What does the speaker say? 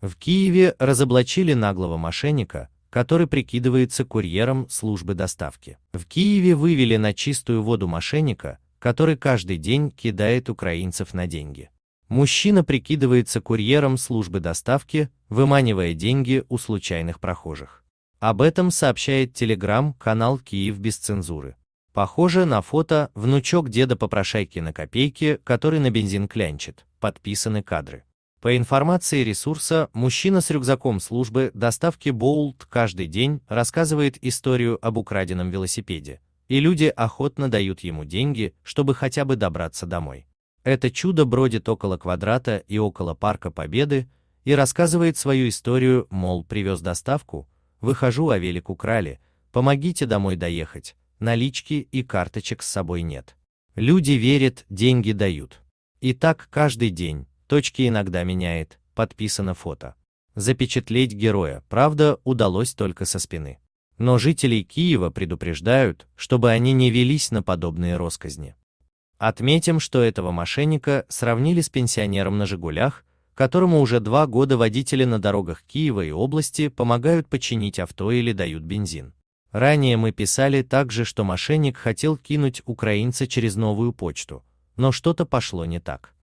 В Киеве разоблачили наглого мошенника, который прикидывается курьером службы доставки. В Киеве вывели на чистую воду мошенника, который каждый день кидает украинцев на деньги. Мужчина прикидывается курьером службы доставки, выманивая деньги у случайных прохожих. Об этом сообщает телеграм-канал «Киев без цензуры». Похоже на фото внучок деда попрошайки на копейки, который на бензин клянчит. Подписаны кадры. По информации ресурса, мужчина с рюкзаком службы доставки Боулт каждый день рассказывает историю об украденном велосипеде, и люди охотно дают ему деньги, чтобы хотя бы добраться домой. Это чудо бродит около квадрата и около Парка Победы и рассказывает свою историю, мол, привез доставку, выхожу, а велик украли, помогите домой доехать, налички и карточек с собой нет. Люди верят, деньги дают. И так каждый день точки иногда меняет, подписано фото. Запечатлеть героя, правда, удалось только со спины. Но жителей Киева предупреждают, чтобы они не велись на подобные росказни. Отметим, что этого мошенника сравнили с пенсионером на «Жигулях», которому уже два года водители на дорогах Киева и области помогают починить авто или дают бензин. Ранее мы писали также, что мошенник хотел кинуть украинца через новую почту, но что-то пошло не так.